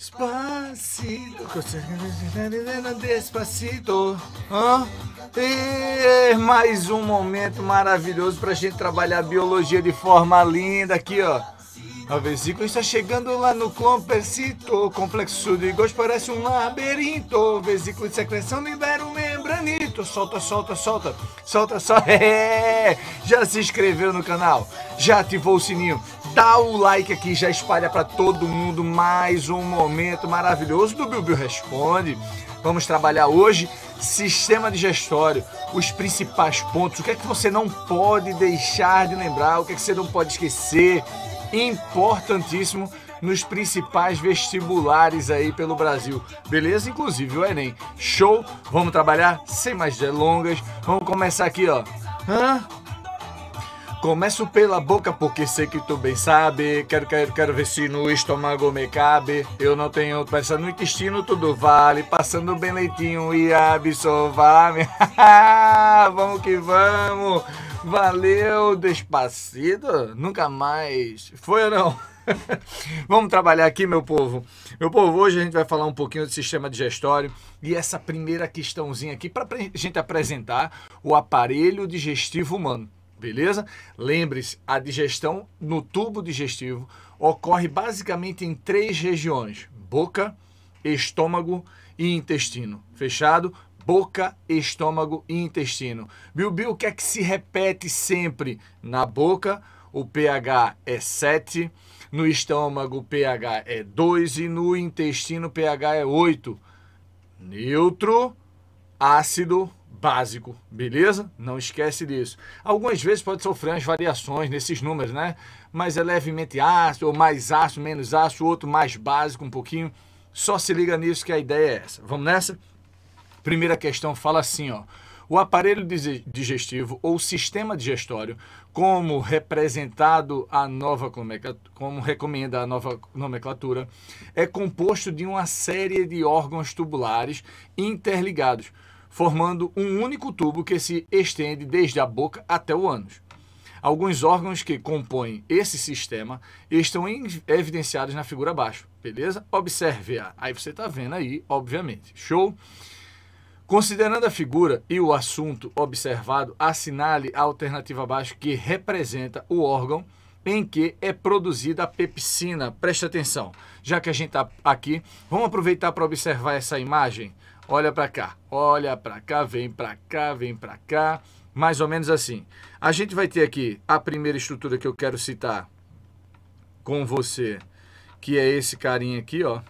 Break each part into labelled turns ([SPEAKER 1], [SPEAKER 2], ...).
[SPEAKER 1] Despacito, despacito. Hã? E é mais um momento maravilhoso para a gente trabalhar a biologia de forma linda aqui, ó. A vesícula está chegando lá no clompercito, complexo de gosto parece um labirinto. Vesícula de secreção libera um membranito. Solta, solta, solta, solta, solta. É. Já se inscreveu no canal? Já ativou o sininho? Dá o like aqui, já espalha para todo mundo mais um momento maravilhoso do Bilbil Responde. Vamos trabalhar hoje sistema digestório, os principais pontos, o que é que você não pode deixar de lembrar, o que é que você não pode esquecer. Importantíssimo nos principais vestibulares aí pelo Brasil, beleza? Inclusive o Enem. Show! Vamos trabalhar sem mais delongas. Vamos começar aqui, ó. Hã? Começo pela boca porque sei que tu bem sabe. Quero, quero, quero ver se no estômago me cabe. Eu não tenho peça no intestino, tudo vale. Passando bem leitinho e absorvame. vamos que vamos. Valeu, Despacito. Nunca mais. Foi ou não? Vamos trabalhar aqui, meu povo. Meu povo, hoje a gente vai falar um pouquinho do sistema digestório e essa primeira questãozinha aqui para a gente apresentar o aparelho digestivo humano. Beleza? Lembre-se, a digestão no tubo digestivo ocorre basicamente em três regiões: boca, estômago e intestino. Fechado? Boca, estômago e intestino. Bilbil, o que é que se repete sempre? Na boca, o pH é 7, no estômago, o pH é 2 e no intestino, o pH é 8. Neutro, ácido, básico, beleza? Não esquece disso. Algumas vezes pode sofrer as variações nesses números, né? Mas é levemente ácido, ou mais ácido, menos ácido, outro mais básico um pouquinho. Só se liga nisso que a ideia é essa. Vamos nessa? Primeira questão fala assim, ó. O aparelho digestivo ou sistema digestório, como representado a nova como recomenda a nova nomenclatura, é composto de uma série de órgãos tubulares interligados formando um único tubo que se estende desde a boca até o ânus. Alguns órgãos que compõem esse sistema estão evidenciados na figura abaixo, beleza? Observe-a. Aí você está vendo aí, obviamente. Show? Considerando a figura e o assunto observado, assinale a alternativa abaixo que representa o órgão em que é produzida a pepsina. Preste atenção, já que a gente está aqui, vamos aproveitar para observar essa imagem. Olha para cá, olha para cá, vem para cá, vem para cá, mais ou menos assim. A gente vai ter aqui a primeira estrutura que eu quero citar com você, que é esse carinha aqui, ó.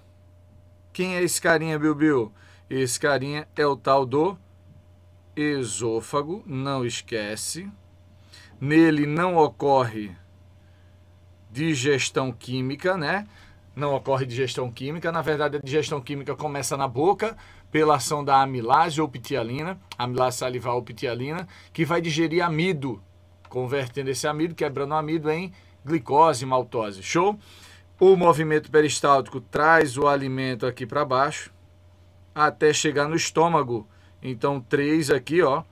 [SPEAKER 1] Quem é esse carinha, Bilbil? Esse carinha é o tal do esôfago, não esquece. Nele não ocorre digestão química, né? Não ocorre digestão química. Na verdade, a digestão química começa na boca pela ação da amilase ou ptialina, amilase salivar ou ptialina, que vai digerir amido, convertendo esse amido, quebrando o amido em glicose e maltose. Show? O movimento peristáltico traz o alimento aqui para baixo até chegar no estômago. Então, 3 aqui, ó,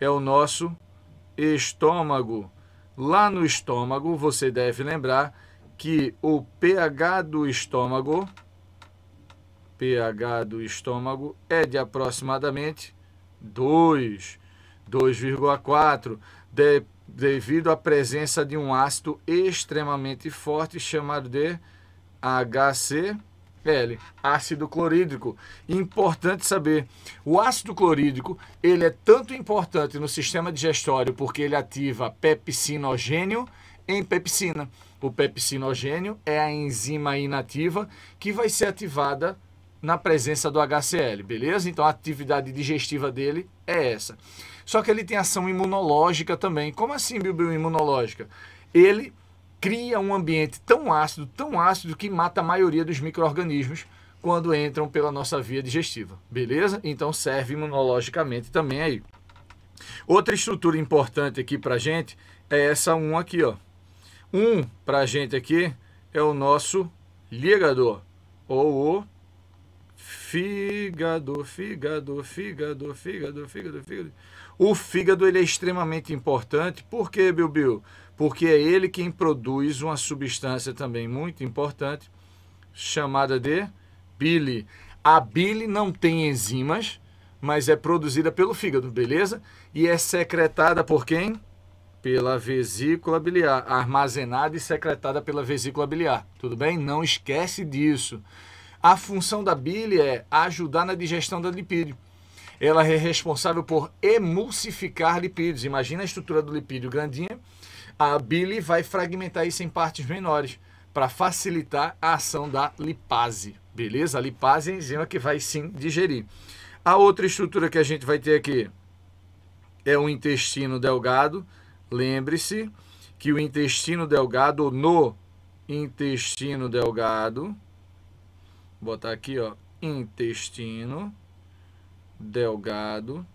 [SPEAKER 1] é o nosso estômago. Lá no estômago, você deve lembrar que o pH do estômago pH do estômago é de aproximadamente 2, 2,4, de, devido à presença de um ácido extremamente forte chamado de HCl. HCl, ácido clorídrico. Importante saber, o ácido clorídrico, ele é tanto importante no sistema digestório porque ele ativa pepsinogênio em pepsina. O pepsinogênio é a enzima inativa que vai ser ativada na presença do HCl, beleza? Então a atividade digestiva dele é essa. Só que ele tem ação imunológica também. Como assim, bioimunológica? imunológica? Ele cria um ambiente tão ácido, tão ácido, que mata a maioria dos micro-organismos quando entram pela nossa via digestiva. Beleza? Então serve imunologicamente também aí. Outra estrutura importante aqui para gente é essa um aqui, ó. um para gente aqui é o nosso ligador, ou o fígado, fígado, fígado, fígado, fígado, fígado. O fígado ele é extremamente importante, porque, Bilbil? porque é ele quem produz uma substância também muito importante, chamada de bile. A bile não tem enzimas, mas é produzida pelo fígado, beleza? E é secretada por quem? Pela vesícula biliar, armazenada e secretada pela vesícula biliar. Tudo bem? Não esquece disso. A função da bile é ajudar na digestão da lipídio. Ela é responsável por emulsificar lipídios. Imagina a estrutura do lipídio grandinha a bile vai fragmentar isso em partes menores para facilitar a ação da lipase, beleza? A lipase é a enzima que vai sim digerir. A outra estrutura que a gente vai ter aqui é o intestino delgado. Lembre-se que o intestino delgado, ou no intestino delgado, vou botar aqui, ó, intestino delgado,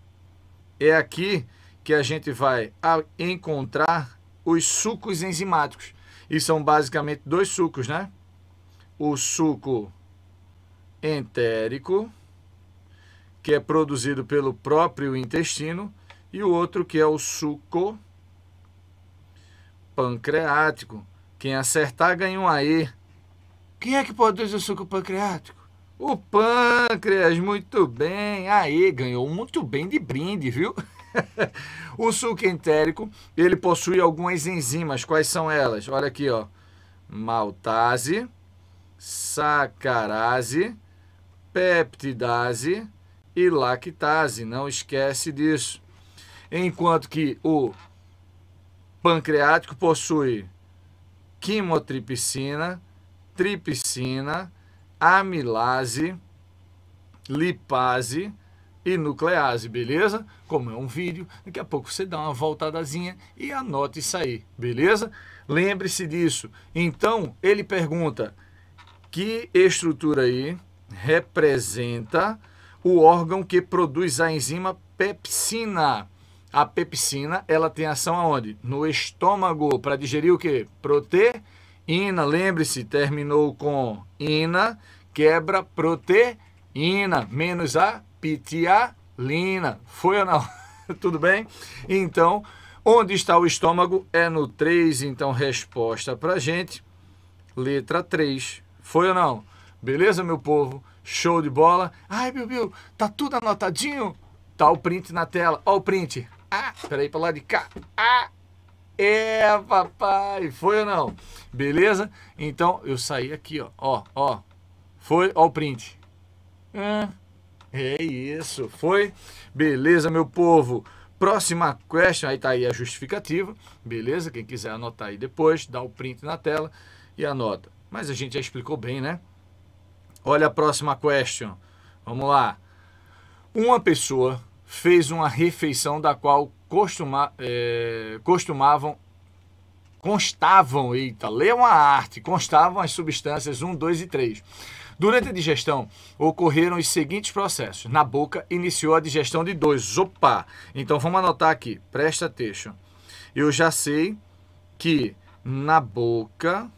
[SPEAKER 1] é aqui que a gente vai encontrar os sucos enzimáticos. E são basicamente dois sucos, né? O suco entérico, que é produzido pelo próprio intestino, e o outro que é o suco pancreático. Quem acertar ganha um AE. Quem é que produz o suco pancreático? O pâncreas, muito bem. Aê, ganhou muito bem de brinde, viu? o suco entérico, ele possui algumas enzimas. Quais são elas? Olha aqui, ó. Maltase, sacarase, peptidase e lactase. Não esquece disso. Enquanto que o pancreático possui quimotripsina, tripsina, amilase, lipase, e nuclease, beleza? Como é um vídeo, daqui a pouco você dá uma voltadazinha e anota isso aí, beleza? Lembre-se disso. Então, ele pergunta que estrutura aí representa o órgão que produz a enzima pepsina. A pepsina, ela tem ação aonde? No estômago, para digerir o quê? Proteína, lembre-se, terminou com ina, quebra proteína, menos a pitialina. Foi ou não? Tudo bem? Então, onde está o estômago? É no 3, então resposta para gente. Letra 3. Foi ou não? Beleza, meu povo? Show de bola. Ai, meu Deus, tá tudo anotadinho? Tá o print na tela. Ó o print. Ah, peraí, para lá de cá. Ah, é, papai. Foi ou não? Beleza? Então, eu saí aqui, ó. Ó, ó. Foi, ó o print. Hum. É isso, foi? Beleza, meu povo. Próxima question, aí tá aí a justificativa, beleza? Quem quiser anotar aí depois, dá o print na tela e anota. Mas a gente já explicou bem, né? Olha a próxima question. Vamos lá. Uma pessoa fez uma refeição da qual costuma, é, costumavam constavam, eita, leiam uma arte, constavam as substâncias 1, 2 e 3. Durante a digestão, ocorreram os seguintes processos. Na boca, iniciou a digestão de dois. Opa! Então vamos anotar aqui, presta atenção. Eu já sei que na boca.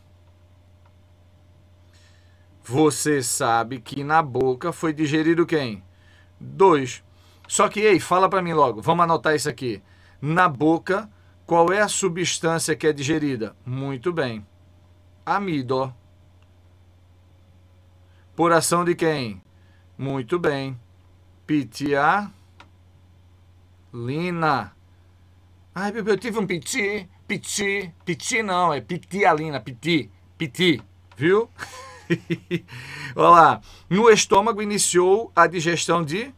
[SPEAKER 1] Você sabe que na boca foi digerido quem? Dois. Só que, ei, fala para mim logo, vamos anotar isso aqui. Na boca, qual é a substância que é digerida? Muito bem. Amido. Por ação de quem? Muito bem. Pitia. Lina. Ai, eu tive um piti, piti, piti não, é pitialina, piti, piti, viu? Olha lá. No estômago iniciou a digestão de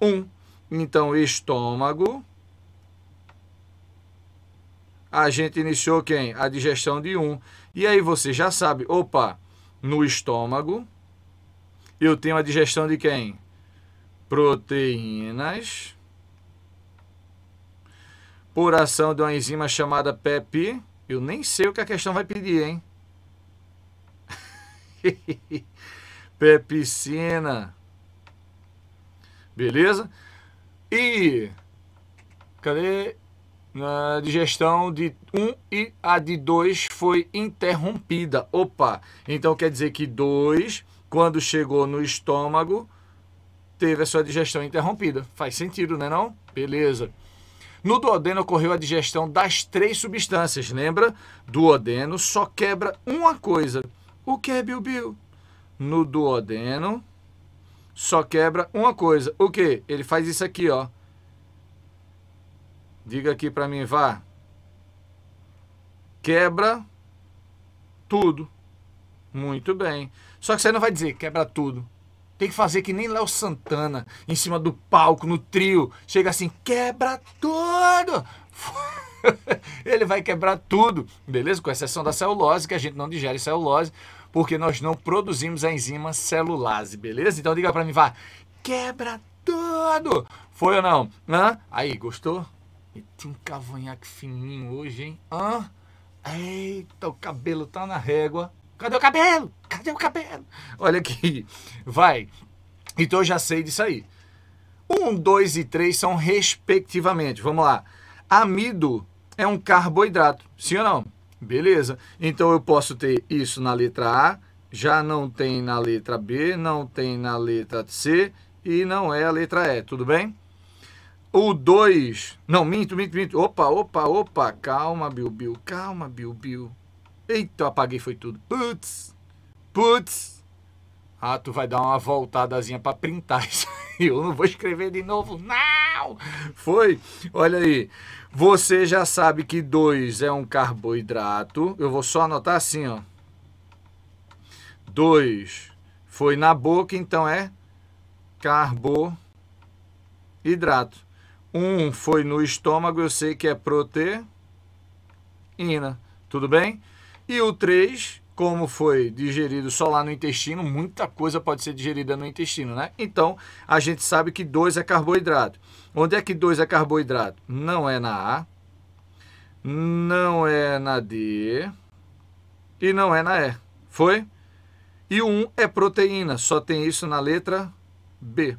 [SPEAKER 1] um. Então, estômago. A gente iniciou quem? A digestão de um. E aí você já sabe, opa, no estômago. Eu tenho a digestão de quem? Proteínas. Por ação de uma enzima chamada PEP. Eu nem sei o que a questão vai pedir, hein? Pepsina. Beleza? E. Cadê? na, de gestão de 1 e a de 2 foi interrompida. Opa! Então quer dizer que 2, quando chegou no estômago, teve a sua digestão interrompida. Faz sentido, né não? Beleza. No duodeno ocorreu a digestão das três substâncias, lembra? Duodeno só quebra uma coisa. O que é bilbil? No duodeno só quebra uma coisa. O que? Ele faz isso aqui, ó. Diga aqui para mim, vá. Quebra tudo. Muito bem. Só que você não vai dizer quebra tudo. Tem que fazer que nem Léo Santana, em cima do palco, no trio. Chega assim, quebra tudo! Ele vai quebrar tudo, beleza? Com exceção da celulose, que a gente não digere celulose, porque nós não produzimos a enzima celulase, beleza? Então diga para mim, vá, quebra tudo! Foi ou não? Hã? Aí, gostou? E tem um cavanhaque fininho hoje, hein? Hã? Eita, o cabelo tá na régua. Cadê o cabelo? Cadê o cabelo? Olha aqui. Vai. Então eu já sei disso aí. um dois e três são respectivamente. Vamos lá. Amido é um carboidrato, sim ou não? Beleza. Então eu posso ter isso na letra A, já não tem na letra B, não tem na letra C e não é a letra E, tudo bem? O 2. Não, minto, minto, minto. Opa, opa, opa. Calma, Bill Bill. Calma, Bill Bill. Eita, apaguei, foi tudo. Putz. Putz. Ah, tu vai dar uma voltadazinha pra printar isso aí. Eu não vou escrever de novo, não. Foi. Olha aí. Você já sabe que 2 é um carboidrato. Eu vou só anotar assim, ó. 2 foi na boca, então é carboidrato um foi no estômago, eu sei que é proteína, tudo bem? E o 3, como foi digerido só lá no intestino, muita coisa pode ser digerida no intestino, né? Então, a gente sabe que 2 é carboidrato. Onde é que 2 é carboidrato? Não é na A, não é na D e não é na E. Foi? E o 1 é proteína, só tem isso na letra B.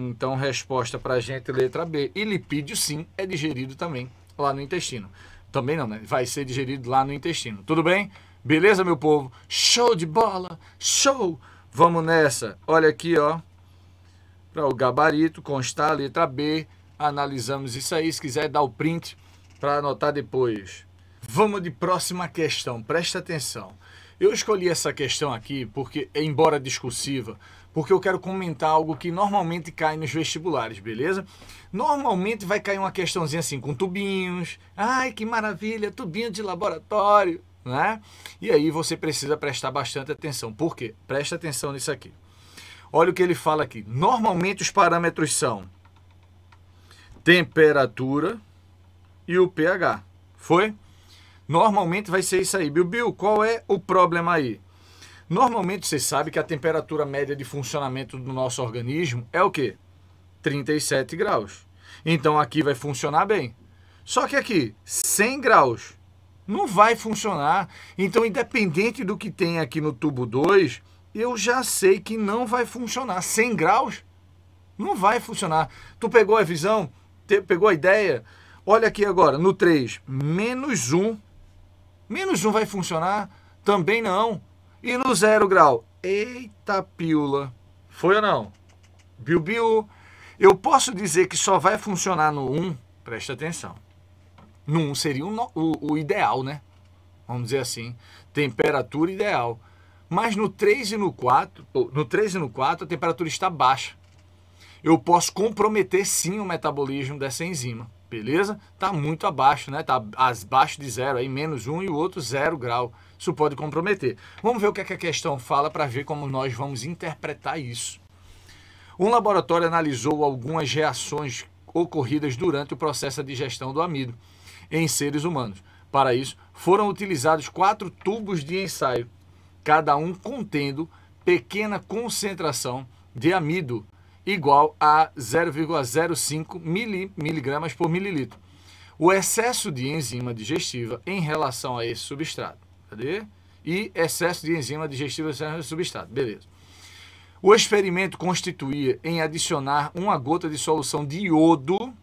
[SPEAKER 1] Então, resposta para a gente, letra B. E lipídio, sim, é digerido também lá no intestino. Também não, né? Vai ser digerido lá no intestino. Tudo bem? Beleza, meu povo? Show de bola! Show! Vamos nessa. Olha aqui, ó. Para o gabarito constar, letra B. Analisamos isso aí. Se quiser, dá o print para anotar depois. Vamos de próxima questão. Presta atenção. Eu escolhi essa questão aqui porque, embora discursiva, porque eu quero comentar algo que normalmente cai nos vestibulares, beleza? Normalmente vai cair uma questãozinha assim, com tubinhos. Ai, que maravilha, tubinho de laboratório, né? E aí você precisa prestar bastante atenção. Por quê? Presta atenção nisso aqui. Olha o que ele fala aqui. Normalmente os parâmetros são temperatura e o pH. Foi? Normalmente vai ser isso aí. Bill, qual é o problema aí? Normalmente você sabe que a temperatura média de funcionamento do nosso organismo é o quê? 37 graus. Então aqui vai funcionar bem. Só que aqui, 100 graus, não vai funcionar. Então, independente do que tem aqui no tubo 2, eu já sei que não vai funcionar. 100 graus, não vai funcionar. Tu pegou a visão? Te, pegou a ideia? Olha aqui agora, no 3, menos 1. Menos 1 vai funcionar? Também não. E no zero grau? Eita piula. Foi ou não? Biu, biu. Eu posso dizer que só vai funcionar no 1, presta atenção. No 1 seria o, o ideal, né? Vamos dizer assim, temperatura ideal. Mas no 3 e no 4, no 3 e no 4 a temperatura está baixa. Eu posso comprometer sim o metabolismo dessa enzima beleza? Está muito abaixo, né? Está abaixo de zero, aí menos um e o outro zero grau. Isso pode comprometer. Vamos ver o que, é que a questão fala para ver como nós vamos interpretar isso. Um laboratório analisou algumas reações ocorridas durante o processo de digestão do amido em seres humanos. Para isso, foram utilizados quatro tubos de ensaio, cada um contendo pequena concentração de amido igual a 0,05 mili, miligramas por mililitro. O excesso de enzima digestiva em relação a esse substrato. Cadê? E excesso de enzima digestiva em substrato. Beleza. O experimento constituía em adicionar uma gota de solução de iodo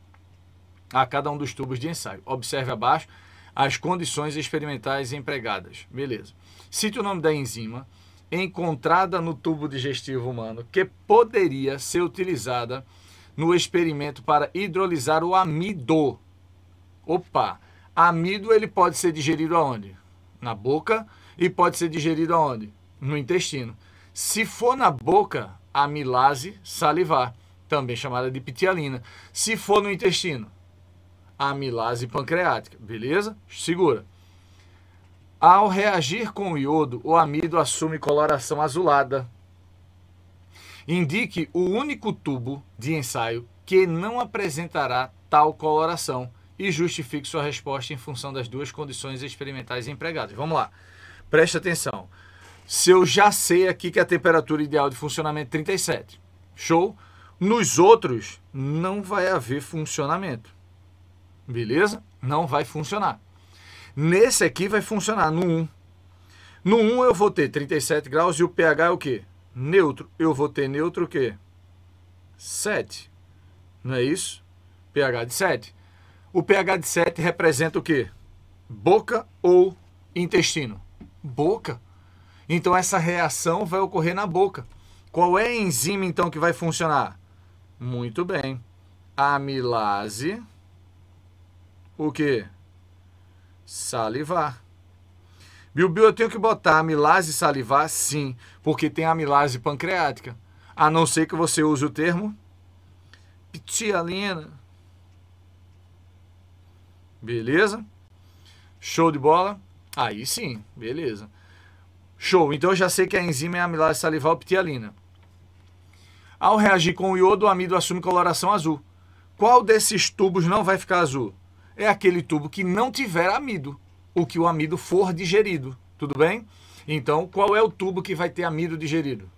[SPEAKER 1] a cada um dos tubos de ensaio. Observe abaixo as condições experimentais empregadas. Beleza. Cite o nome da enzima encontrada no tubo digestivo humano que poderia ser utilizada no experimento para hidrolisar o amido. Opa! Amido ele pode ser digerido aonde? Na boca e pode ser digerido aonde? No intestino. Se for na boca, amilase salivar, também chamada de pitialina. Se for no intestino, amilase pancreática, beleza? Segura. Ao reagir com o iodo, o amido assume coloração azulada. Indique o único tubo de ensaio que não apresentará tal coloração e justifique sua resposta em função das duas condições experimentais empregadas. Vamos lá. Preste atenção. Se eu já sei aqui que a temperatura ideal de funcionamento é 37, show? Nos outros, não vai haver funcionamento. Beleza? Não vai funcionar. Nesse aqui vai funcionar no 1. No 1 eu vou ter 37 graus e o pH é o quê? Neutro. Eu vou ter neutro o quê? 7. Não é isso? pH de 7. O pH de 7 representa o quê? Boca ou intestino? Boca. Então essa reação vai ocorrer na boca. Qual é a enzima então que vai funcionar? Muito bem. Amilase. O quê? Salivar. Bilbil, eu tenho que botar amilase salivar? Sim, porque tem amilase pancreática. A não ser que você use o termo ptialina. Beleza? Show de bola? Aí sim, beleza. Show, então eu já sei que a enzima é amilase salivar ou ptialina. Ao reagir com o iodo, o amido assume coloração azul. Qual desses tubos não vai ficar azul? é aquele tubo que não tiver amido, o que o amido for digerido, tudo bem? Então, qual é o tubo que vai ter amido digerido?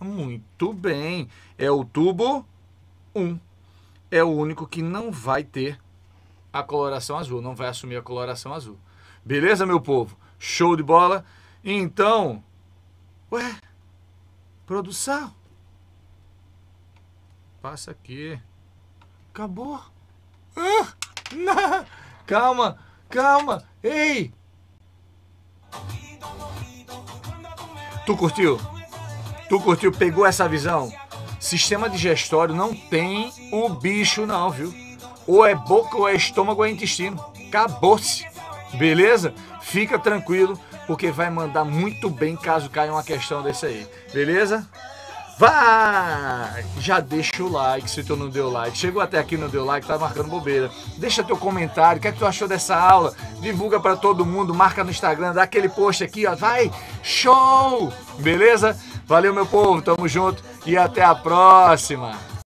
[SPEAKER 1] Muito bem, é o tubo 1. É o único que não vai ter a coloração azul, não vai assumir a coloração azul. Beleza, meu povo? Show de bola? Então, ué, produção. Passa aqui. Acabou. Ah! Calma, calma. Ei! Tu curtiu? Tu curtiu? Pegou essa visão? Sistema digestório não tem o bicho, não, viu? Ou é boca, ou é estômago, ou é intestino. Acabou-se. Beleza? Fica tranquilo, porque vai mandar muito bem caso caia uma questão desse aí. Beleza? vai! Já deixa o like se tu não deu like. Chegou até aqui não deu like, tá marcando bobeira. Deixa teu comentário, o que é que tu achou dessa aula? Divulga para todo mundo, marca no Instagram, dá aquele post aqui, ó. Vai! Show! Beleza? Valeu, meu povo, tamo junto e até a próxima!